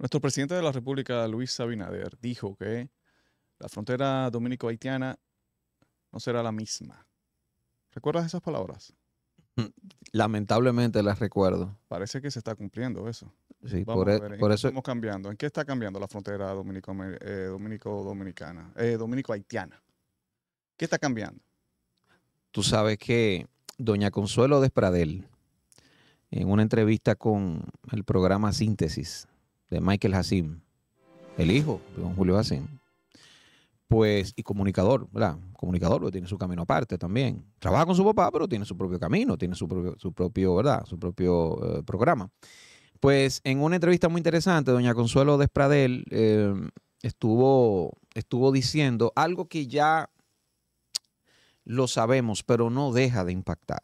Nuestro presidente de la República, Luis Sabinader, dijo que la frontera dominico-haitiana no será la misma. ¿Recuerdas esas palabras? Mm, lamentablemente las recuerdo. Parece que se está cumpliendo eso. Sí, por, e- eso. Estamos cambiando. ¿En qué está cambiando la frontera dominico, eh, dominico dominicana, eh, dominico haitiana? ¿Qué está cambiando? Tú sabes que Doña Consuelo Despradel, en una entrevista con el programa Síntesis, de Michael Hassim, el hijo de don Julio Hassim, pues, y comunicador, ¿verdad? Comunicador, pero tiene su camino aparte también. Trabaja con su papá, pero tiene su propio camino, tiene su propio, ¿verdad? Su propio eh, programa. Pues en una entrevista muy interesante, doña Consuelo Despradel eh, estuvo, estuvo diciendo algo que ya lo sabemos, pero no deja de impactar,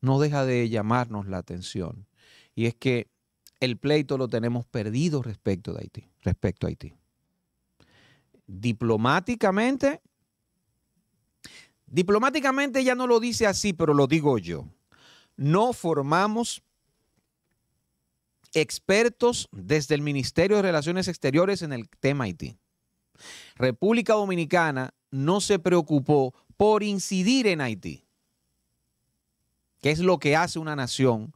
no deja de llamarnos la atención. Y es que el pleito lo tenemos perdido respecto de Haití, respecto a Haití. Diplomáticamente, diplomáticamente ya no lo dice así, pero lo digo yo. No formamos expertos desde el Ministerio de Relaciones Exteriores en el tema Haití. República Dominicana no se preocupó por incidir en Haití, que es lo que hace una nación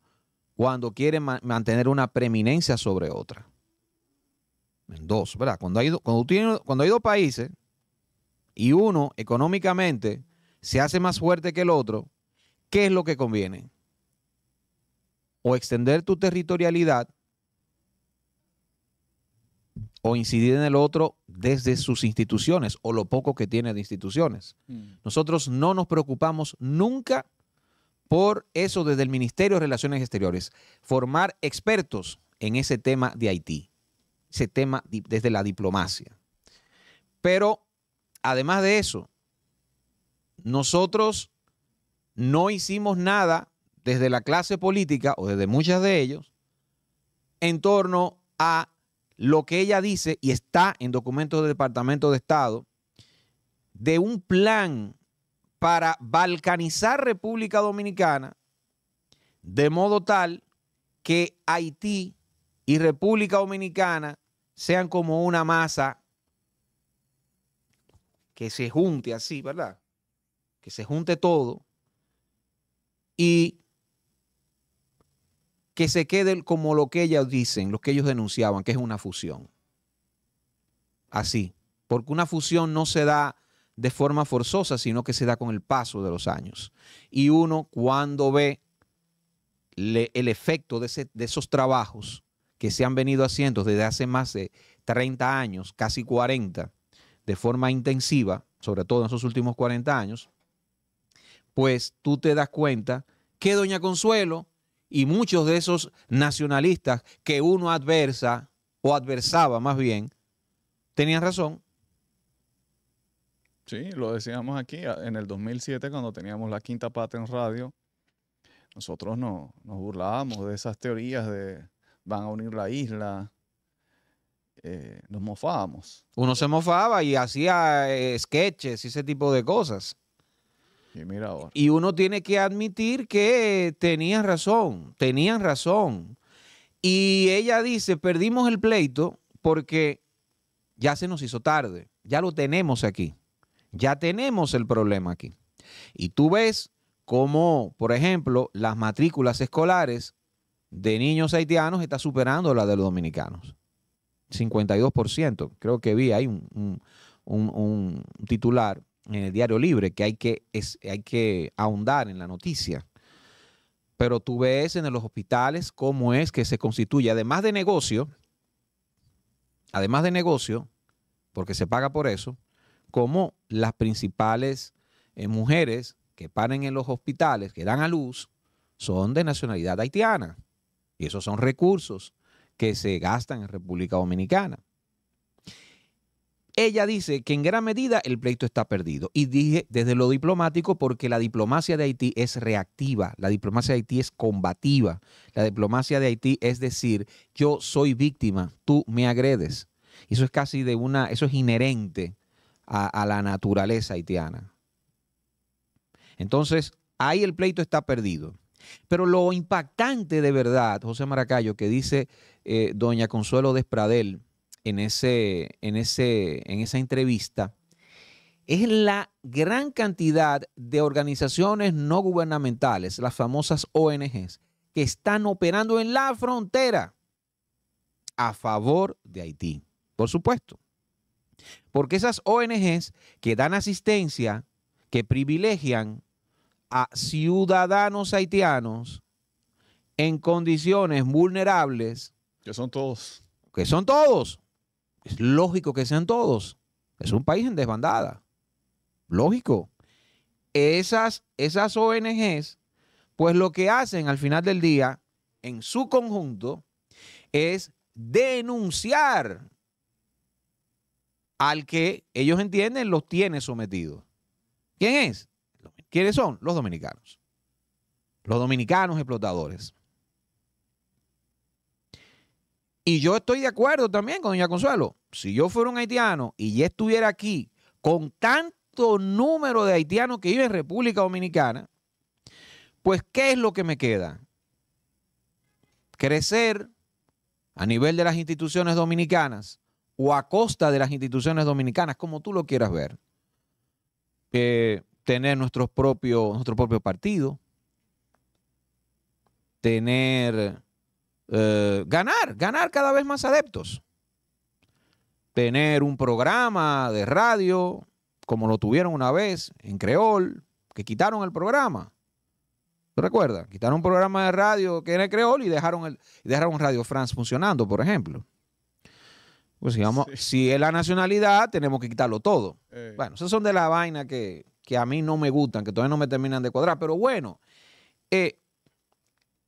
cuando quiere mantener una preeminencia sobre otra. En dos, ¿verdad? Cuando hay, cuando, tiene, cuando hay dos países y uno económicamente se hace más fuerte que el otro, ¿qué es lo que conviene? O extender tu territorialidad o incidir en el otro desde sus instituciones o lo poco que tiene de instituciones. Mm. Nosotros no nos preocupamos nunca por eso desde el Ministerio de Relaciones Exteriores, formar expertos en ese tema de Haití, ese tema desde la diplomacia. Pero además de eso, nosotros no hicimos nada desde la clase política o desde muchas de ellos en torno a lo que ella dice y está en documentos del Departamento de Estado de un plan para balcanizar República Dominicana de modo tal que Haití y República Dominicana sean como una masa que se junte así, ¿verdad? Que se junte todo y que se quede como lo que ellos dicen, lo que ellos denunciaban, que es una fusión. Así, porque una fusión no se da de forma forzosa, sino que se da con el paso de los años. Y uno cuando ve el efecto de, de, esos trabajos que se han venido haciendo desde hace más de 30 años, casi 40, de forma intensiva, sobre todo en esos últimos 40 años, pues tú te das cuenta que Doña Consuelo y muchos de esos nacionalistas que uno adversa o adversaba más bien, tenían razón Sí, lo decíamos aquí, en el 2007 cuando teníamos la quinta pata en radio, nosotros nos burlábamos de esas teorías de van a unir la isla, eh, nos mofábamos. Uno se mofaba y hacía eh, sketches y ese tipo de cosas. Y Y uno tiene que admitir que tenían razón, tenían razón. Y ella dice, perdimos el pleito porque ya se nos hizo tarde, ya lo tenemos aquí. Ya tenemos el problema aquí. Y tú ves cómo, por ejemplo, las matrículas escolares de niños haitianos está superando la de los dominicanos. 52%. Creo que vi ahí un, titular en el Diario Libre que hay que, hay que ahondar en la noticia. Pero tú ves en los hospitales cómo es que se constituye, además de negocio, además de negocio, porque se paga por eso, como las principales eh, mujeres que paren en los hospitales, que dan a luz, son de nacionalidad haitiana. Y esos son recursos que se gastan en República Dominicana. Ella dice que en gran medida el pleito está perdido. Y dije desde lo diplomático porque la diplomacia de Haití es reactiva, la diplomacia de Haití es combativa, la diplomacia de Haití es decir, yo soy víctima, tú me agredes. Eso es casi de una, eso es inherente a, la naturaleza haitiana. Entonces, ahí el pleito está perdido. Pero lo impactante de verdad, José Maracayo, que dice eh, doña Consuelo Despradel en, ese, en, ese, en esa entrevista, es la gran cantidad de organizaciones no gubernamentales, las famosas ONGs, que están operando en la frontera a favor de Haití, por supuesto. Porque esas ONGs que dan asistencia, que privilegian a ciudadanos haitianos en condiciones vulnerables. Que son todos. Que son todos. Es lógico que sean todos. Es un país en desbandada. Lógico. Esas, esas ONGs, pues lo que hacen al final del día, en su conjunto, es denunciar al que ellos entienden los tiene sometidos. ¿Quién es? ¿Quiénes son? Los dominicanos. Los dominicanos explotadores. Y yo estoy de acuerdo también con doña Consuelo. Si yo fuera un haitiano y ya estuviera aquí con tanto número de haitianos que viven en República Dominicana, pues ¿qué es lo que me queda? Crecer a nivel de las instituciones dominicanas o a costa de las instituciones dominicanas, como tú lo quieras ver. tener nuestro propio partido, tener, eh, ganar, ganar cada vez más adeptos, tener un programa de radio, como lo tuvieron una vez en Creol, que quitaron el programa. recuerda Quitaron un programa de radio que era Creol y dejaron, el, dejaron Radio France funcionando, por ejemplo. Pues si, si es la nacionalidad, tenemos que quitarlo todo. Eh. Bueno, esas son de la vaina que, a mí no me gustan, que todavía no me terminan de cuadrar. Pero bueno, eh,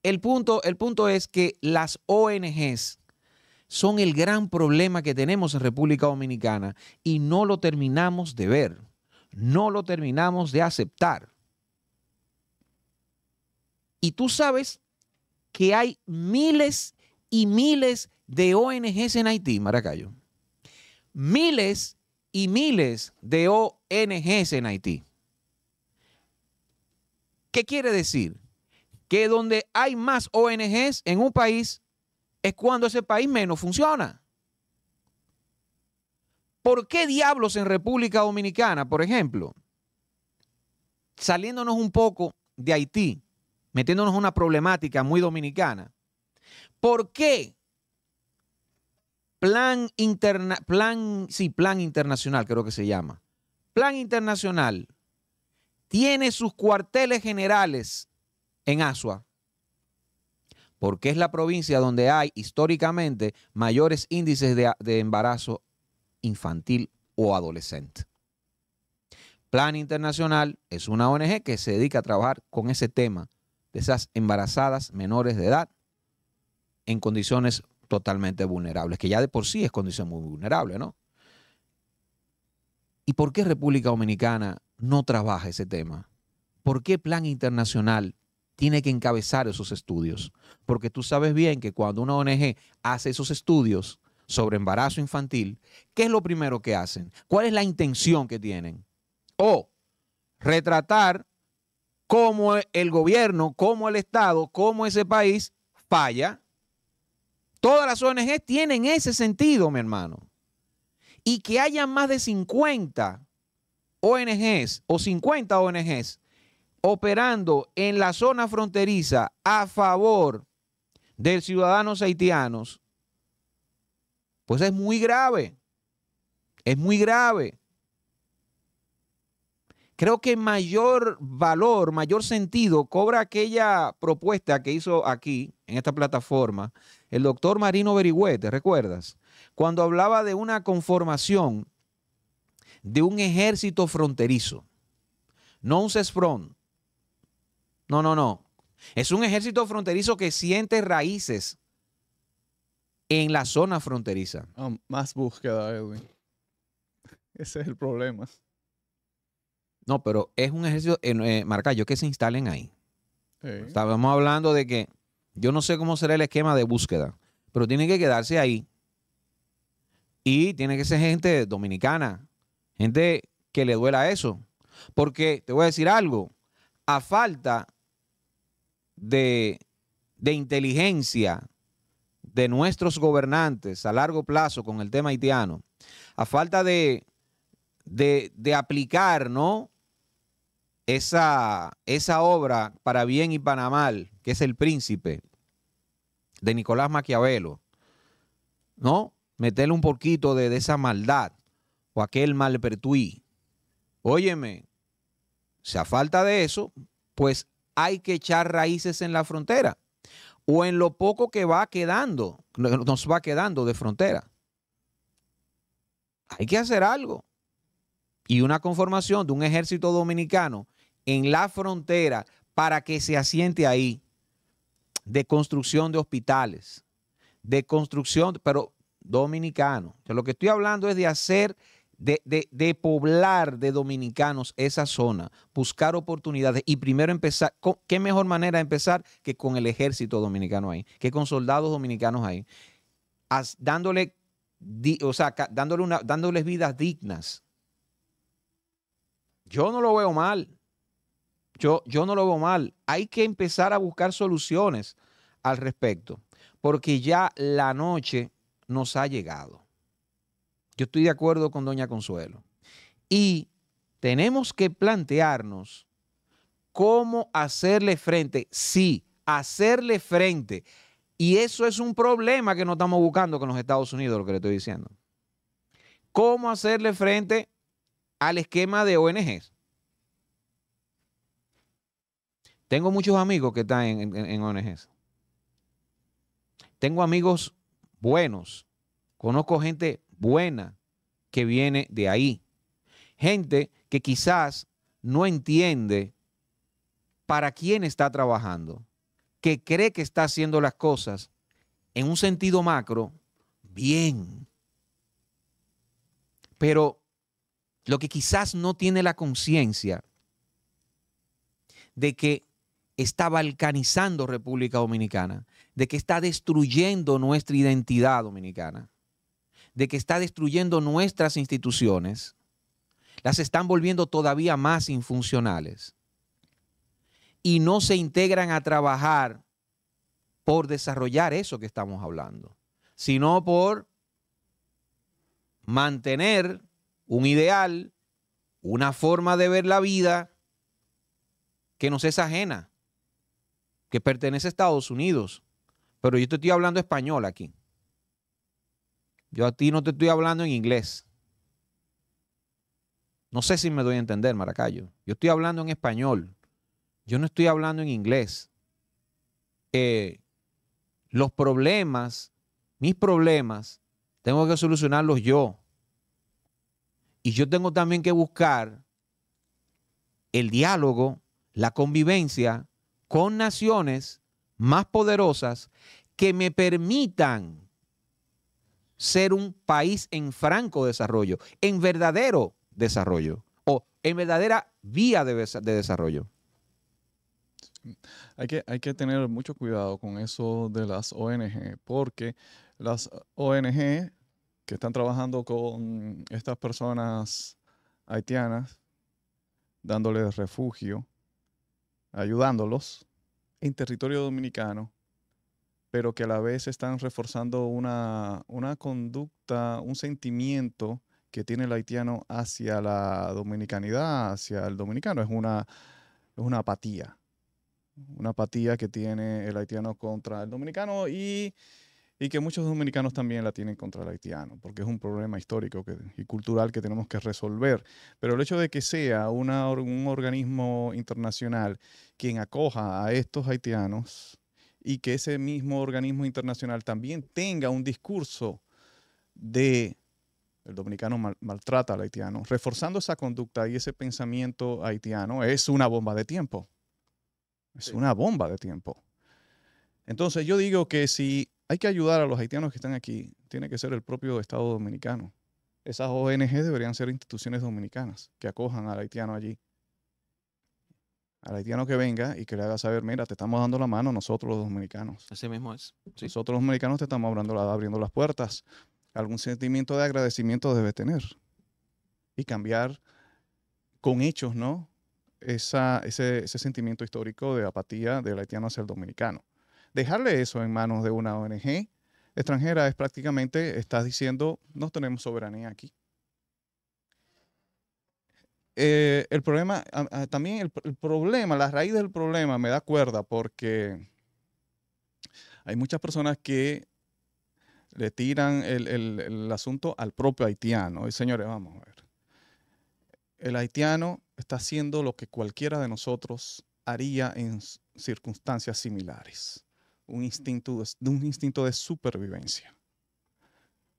el, punto, el punto es que las ONGs son el gran problema que tenemos en República Dominicana y no lo terminamos de ver, no lo terminamos de aceptar. Y tú sabes que hay miles y miles de ONGs en Haití, Maracayo. Miles y miles de ONGs en Haití. ¿Qué quiere decir? Que donde hay más ONGs en un país es cuando ese país menos funciona. ¿Por qué diablos en República Dominicana, por ejemplo, saliéndonos un poco de Haití, metiéndonos una problemática muy dominicana, ¿por qué Plan, interna, plan, sí, plan internacional creo que se llama. Plan internacional tiene sus cuarteles generales en Asua, porque es la provincia donde hay históricamente mayores índices de, de embarazo infantil o adolescente. Plan Internacional es una ONG que se dedica a trabajar con ese tema de esas embarazadas menores de edad en condiciones totalmente vulnerables, que ya de por sí es condición muy vulnerable, ¿no? ¿Y por qué República Dominicana no trabaja ese tema? ¿Por qué Plan Internacional tiene que encabezar esos estudios? Porque tú sabes bien que cuando una ONG hace esos estudios sobre embarazo infantil, ¿qué es lo primero que hacen? ¿Cuál es la intención que tienen? O retratar cómo el gobierno, cómo el Estado, cómo ese país falla Todas las ONGs tienen ese sentido, mi hermano. Y que haya más de 50 ONGs o 50 ONGs operando en la zona fronteriza a favor de ciudadanos haitianos, pues es muy grave. Es muy grave. Creo que mayor valor, mayor sentido cobra aquella propuesta que hizo aquí, en esta plataforma, el doctor Marino Berigüete, ¿recuerdas? Cuando hablaba de una conformación de un ejército fronterizo, no un CESFRON. No, no, no. Es un ejército fronterizo que siente raíces en la zona fronteriza. Ah, más búsqueda, Edwin. Ese es el problema. No, pero es un ejercicio, eh, eh yo que se instalen ahí. Estábamos hablando de que yo no sé cómo será el esquema de búsqueda, pero tiene que quedarse ahí. Y tiene que ser gente dominicana, gente que le duela eso. Porque te voy a decir algo, a falta de inteligencia de nuestros gobernantes a largo plazo con el tema haitiano, a falta de de, aplicar, ¿no? Esa, esa obra para bien y para mal, que es El Príncipe, de Nicolás Maquiavelo, ¿no? Meterle un poquito de, de esa maldad o aquel pertuí Óyeme, si a falta de eso, pues hay que echar raíces en la frontera o en lo poco que va quedando, nos va quedando de frontera. Hay que hacer algo y una conformación de un ejército dominicano en la frontera para que se asiente ahí de construcción de hospitales, de construcción, pero dominicano. lo que estoy hablando es de hacer, de, poblar de dominicanos esa zona, buscar oportunidades y primero empezar, ¿qué mejor manera de empezar que con el ejército dominicano ahí, que con soldados dominicanos ahí, dándole, o sea, dándole, una, dándoles vidas dignas? Yo no lo veo mal. Yo, yo no lo veo mal. Hay que empezar a buscar soluciones al respecto, porque ya la noche nos ha llegado. Yo estoy de acuerdo con doña Consuelo. Y tenemos que plantearnos cómo hacerle frente. Sí, hacerle frente. Y eso es un problema que no estamos buscando con los Estados Unidos, lo que le estoy diciendo. ¿Cómo hacerle frente al esquema de ONGs. Tengo muchos amigos que están en, ONGs. Tengo amigos buenos. Conozco gente buena que viene de ahí. Gente que quizás no entiende para quién está trabajando, que cree que está haciendo las cosas en un sentido macro bien. Pero lo que quizás no tiene la conciencia de que está balcanizando República Dominicana, de que está destruyendo nuestra identidad dominicana, de que está destruyendo nuestras instituciones, las están volviendo todavía más infuncionales y no se integran a trabajar por desarrollar eso que estamos hablando, sino por mantener un ideal, una forma de ver la vida que nos es ajena, que pertenece a Estados Unidos. Pero yo te estoy hablando español aquí. Yo a ti no te estoy hablando en inglés. No sé si me doy a entender, Maracayo. Yo estoy hablando en español. Yo no estoy hablando en inglés. Eh, los problemas, mis problemas, tengo que solucionarlos yo. Y yo tengo también que buscar el diálogo, la convivencia con naciones más poderosas que me permitan ser un país en franco desarrollo, en verdadero desarrollo o en verdadera vía de, desarrollo. Hay que, hay que tener mucho cuidado con eso de las ONG, porque las ONG que están trabajando con estas personas haitianas, dándoles refugio, ayudándolos en territorio dominicano, pero que a la vez están reforzando una, una conducta, un sentimiento que tiene el haitiano hacia la dominicanidad, hacia el dominicano. Es una, es una apatía, una apatía que tiene el haitiano contra el dominicano y y que muchos dominicanos también la tienen contra el haitiano, porque es un problema histórico y cultural que tenemos que resolver. Pero el hecho de que sea un organismo internacional quien acoja a estos haitianos y que ese mismo organismo internacional también tenga un discurso de el dominicano maltrata al haitiano, reforzando esa conducta y ese pensamiento haitiano, es una bomba de tiempo. Es una bomba de tiempo. Entonces yo digo que si hay que ayudar a los haitianos que están aquí. Tiene que ser el propio Estado dominicano. Esas ONG deberían ser instituciones dominicanas que acojan al haitiano allí. Al haitiano que venga y que le haga saber, mira, te estamos dando la mano nosotros los dominicanos. Así mismo es. Nosotros los dominicanos te estamos abriendo, las puertas. Algún sentimiento de agradecimiento debe tener. Y cambiar con hechos, ¿no? ese, ese, sentimiento histórico de apatía del haitiano hacia el dominicano. Dejarle eso en manos de una ONG extranjera es prácticamente, estás diciendo, no tenemos soberanía aquí. Eh, el problema, también el, problema, la raíz del problema me da cuerda porque hay muchas personas que le tiran el, el asunto al propio haitiano. Y señores, vamos a ver. El haitiano está haciendo lo que cualquiera de nosotros haría en circunstancias similares un instinto de, un instinto de supervivencia.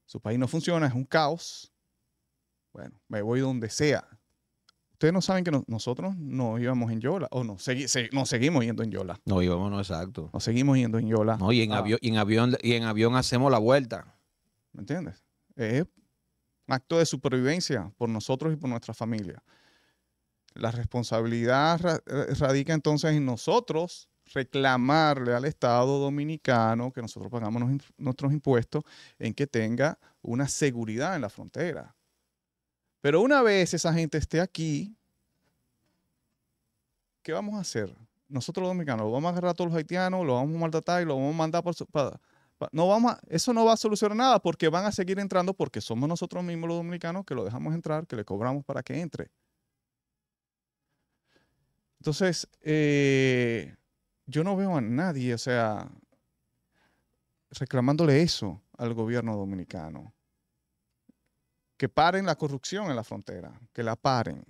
Su país no funciona, es un caos. Bueno, me voy donde sea. Ustedes no saben que nosotros no íbamos en Yola, o no, no seguimos yendo en Yola. No íbamos, no, exacto. No seguimos yendo en Yola. No, y en, ah. avión, en, avión, y en avión hacemos la vuelta. ¿Me entiendes? Es un acto de supervivencia por nosotros y por nuestra familia. La responsabilidad eh, radica entonces en nosotros reclamarle al Estado dominicano, que nosotros pagamos nuestros impuestos, en que tenga una seguridad en la frontera. Pero una vez esa gente esté aquí, ¿qué vamos a hacer? Nosotros los dominicanos, ¿lo vamos a agarrar a todos los haitianos, lo vamos a maltratar y lo vamos a mandar por su... no vamos eso no va a solucionar nada porque van a seguir entrando porque somos nosotros mismos los dominicanos que lo dejamos entrar, que le cobramos para que entre. Entonces, eh, yo no veo a nadie, o sea, reclamándole eso al gobierno dominicano. Que paren la corrupción en la frontera, que la paren.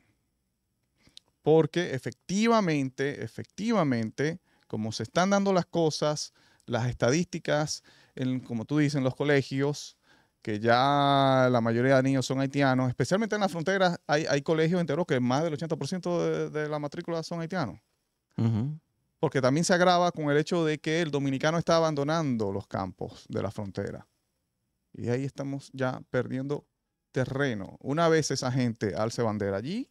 Porque efectivamente, efectivamente, como se están dando las cosas, las estadísticas, como tú dices, en los colegios, que ya la mayoría de niños son haitianos, especialmente en la frontera hay, colegios enteros que más del 80% de, la matrícula son haitianos porque también se agrava con el hecho de que el dominicano está abandonando los campos de la frontera. Y ahí estamos ya perdiendo terreno. Una vez esa gente alce bandera allí,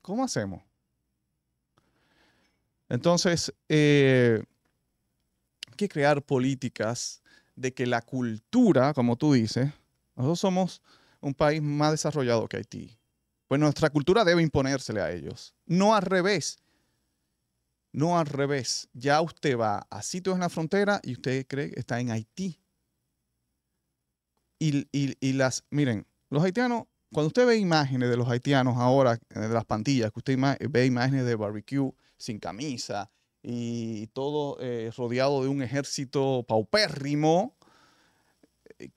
¿cómo hacemos? Entonces, eh, hay que crear políticas de que la cultura, como tú dices, nosotros somos un país más desarrollado que Haití. Pues nuestra cultura debe imponersele a ellos, no al revés. No al revés. Ya usted va a sitios en la frontera y usted cree que está en Haití. Y, las, miren, los haitianos, cuando usted ve imágenes de los haitianos ahora, eh, de las pantillas, que usted ve imágenes de barbecue sin camisa y todo eh, rodeado de un ejército paupérrimo, eh,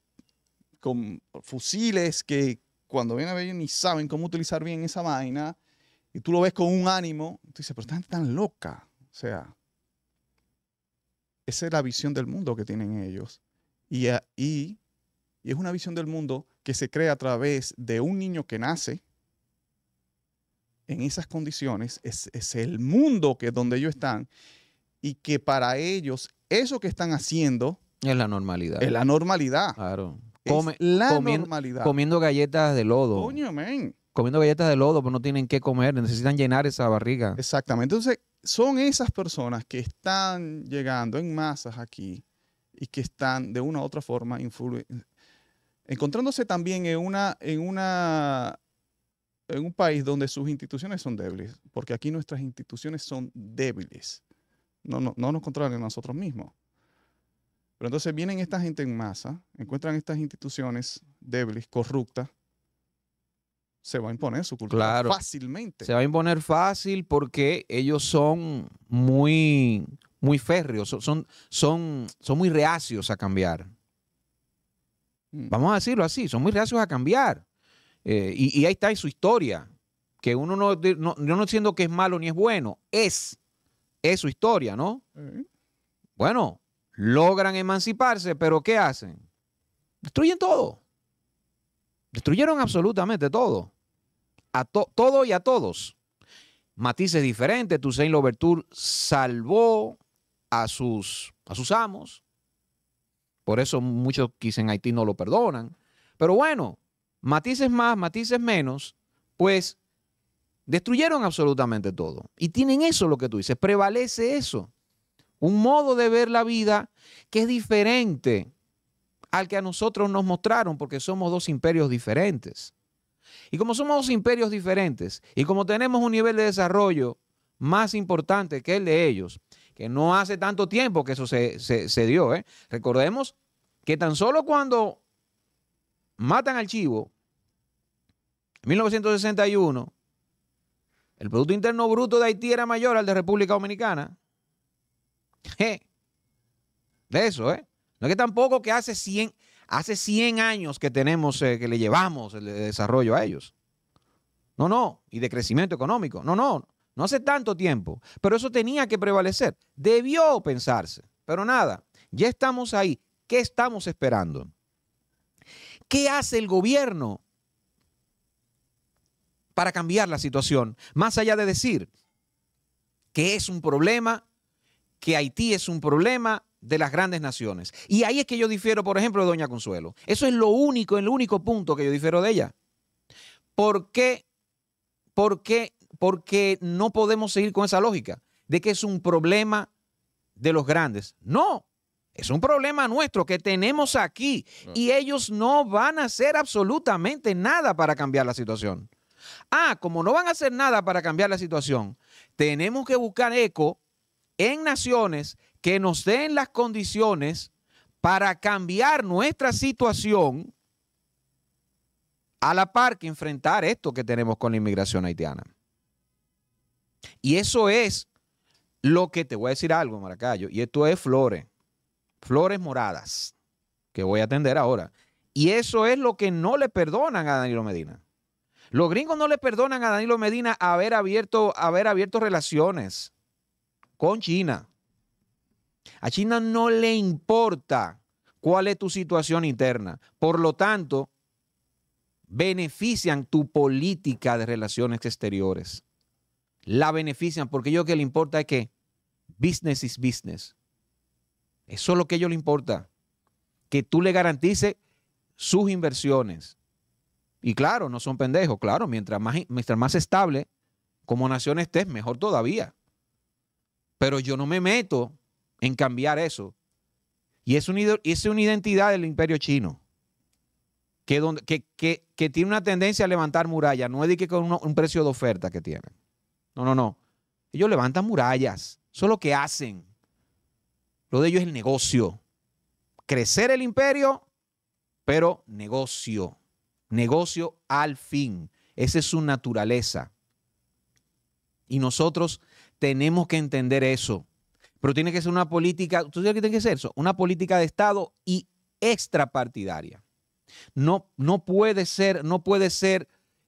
con fusiles que cuando vienen a ver ni saben cómo utilizar bien esa vaina, y tú lo ves con un ánimo, tú dices, pero esta gente tan loca. O sea, esa es la visión del mundo que tienen ellos. Y, y, es una visión del mundo que se crea a través de un niño que nace en esas condiciones, es, el mundo que donde ellos están y que para ellos eso que están haciendo es la normalidad. Es la normalidad. Claro. la comiendo, normalidad. Comiendo galletas de lodo. Coño, Comiendo galletas de lodo, pues no tienen qué comer, necesitan llenar esa barriga. Exactamente. Entonces, son esas personas que están llegando en masas aquí y que están de una u otra forma encontrándose también en una, en una en un país donde sus instituciones son débiles, porque aquí nuestras instituciones son débiles. No, no, no nos controlan nosotros mismos. Pero entonces vienen esta gente en masa, encuentran estas instituciones débiles, corruptas, se va a imponer su cultura fácilmente. Se va a imponer fácil porque ellos son muy, muy férreos, son, son, son, muy reacios a cambiar. Mm. Vamos a decirlo así, son muy reacios a cambiar. Eh, y, ahí está en su historia, que uno no, no, no diciendo que es malo ni es bueno, es, es su historia, ¿no? Eh. Bueno, logran emanciparse, pero ¿qué hacen? Destruyen todo. Destruyeron absolutamente todo. A todo y a todos. Matices diferentes. Toussaint Louverture salvó a sus, a sus amos. Por eso muchos quizás en Haití no lo perdonan. Pero bueno, matices más, matices menos, pues destruyeron absolutamente todo. Y tienen eso lo que tú dices. Prevalece eso. Un modo de ver la vida que es diferente al que a nosotros nos mostraron, porque somos dos imperios diferentes. Y como somos dos imperios diferentes y como tenemos un nivel de desarrollo más importante que el de ellos, que no hace tanto tiempo que eso se, dio, ¿eh? recordemos que tan solo cuando matan al chivo, en 1961, el Producto Interno Bruto de Haití era mayor al de República Dominicana. De eso, ¿eh? No es que tampoco que hace 100, hace 100 años que tenemos, eh, que le llevamos el desarrollo a ellos. No, no, y de crecimiento económico. No, no, no hace tanto tiempo. Pero eso tenía que prevalecer. Debió pensarse. Pero nada, ya estamos ahí. ¿Qué estamos esperando? ¿Qué hace el gobierno para cambiar la situación? Más allá de decir que es un problema, que Haití es un problema, de las grandes naciones. Y ahí es que yo difiero, por ejemplo, de Doña Consuelo. Eso es lo único, el único punto que yo difiero de ella. ¿Por qué? ¿Por qué? Porque no podemos seguir con esa lógica de que es un problema de los grandes. No, es un problema nuestro que tenemos aquí y ellos no van a hacer absolutamente nada para cambiar la situación. Ah, como no van a hacer nada para cambiar la situación, tenemos que buscar eco en naciones que nos den las condiciones para cambiar nuestra situación a la par que enfrentar esto que tenemos con la inmigración haitiana. Y eso es lo que te voy a decir algo, Maracayo, y esto es flores, flores moradas, que voy a atender ahora. Y eso es lo que no le perdonan a Danilo Medina. Los gringos no le perdonan a Danilo Medina haber abierto, haber abierto relaciones con China. A China no le importa cuál es tu situación interna. Por lo tanto, benefician tu política de relaciones exteriores. La benefician porque yo que le importa es que business is business. Eso es lo que a ellos le importa. Que tú le garantices sus inversiones. Y claro, no son pendejos, claro, mientras más, mientras más estable como nación estés, mejor todavía. Pero yo no me meto en cambiar eso. Y es, es una identidad del imperio chino, que, tiene una tendencia a levantar murallas, no es de que con un precio de oferta que tienen. No, no, no. Ellos levantan murallas, eso es lo que hacen. Lo de ellos es el negocio. Crecer el imperio, pero negocio. Negocio al fin. Esa es su naturaleza. Y nosotros tenemos que entender eso. Pero tiene que ser una política, ¿tú sabes que tiene que ser eso? Una política de Estado y extrapartidaria. No, no puede ser, no puede ser,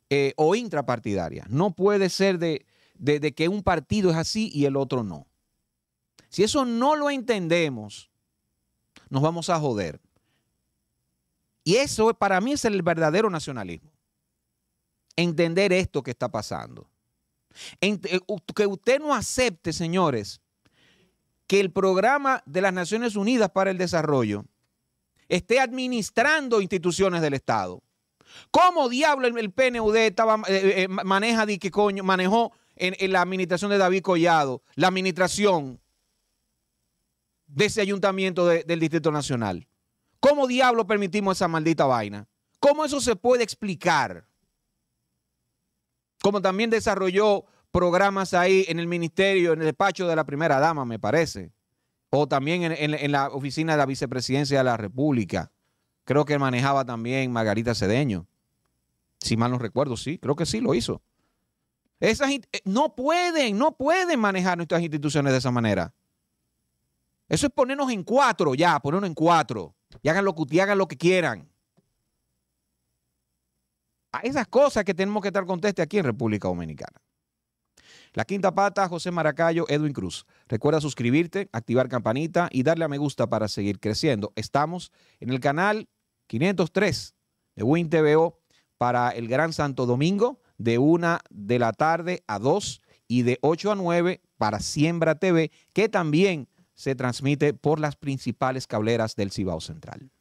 eh, o intrapartidaria. No puede ser de, que un partido es así y el otro no. Si eso no lo entendemos, nos vamos a joder. Y eso para mí es el verdadero nacionalismo. Entender esto que está pasando. Eh, que usted no acepte, señores, que el programa de las Naciones Unidas para el Desarrollo esté administrando instituciones del Estado. ¿Cómo diablo el PNUD estaba, eh, eh, eh, maneja de coño manejó en, la administración de David Collado, la administración de ese ayuntamiento del Distrito Nacional? ¿Cómo diablo permitimos esa maldita vaina? ¿Cómo eso se puede explicar? Como también desarrolló programas ahí en el ministerio, en el despacho de la primera dama, me parece, o también en, la oficina de la vicepresidencia de la República. Creo que manejaba también Margarita Cedeño. Si mal no recuerdo, sí, creo que sí lo hizo. Esas, eh, no pueden, no pueden manejar nuestras instituciones de esa manera. Eso es ponernos en cuatro ya, ponernos en cuatro. Y hagan lo, hagan lo que quieran. A esas cosas que tenemos que estar conteste aquí en República Dominicana. La quinta pata, José Maracayo, Edwin Cruz. Recuerda suscribirte, activar campanita y darle a me gusta para seguir creciendo. Estamos en el canal 503 de Win TVO para el Gran Santo Domingo de 1 de la tarde a 2 y de 8 a 9 para Siembra TV, que también se transmite por las principales cableras del Cibao Central.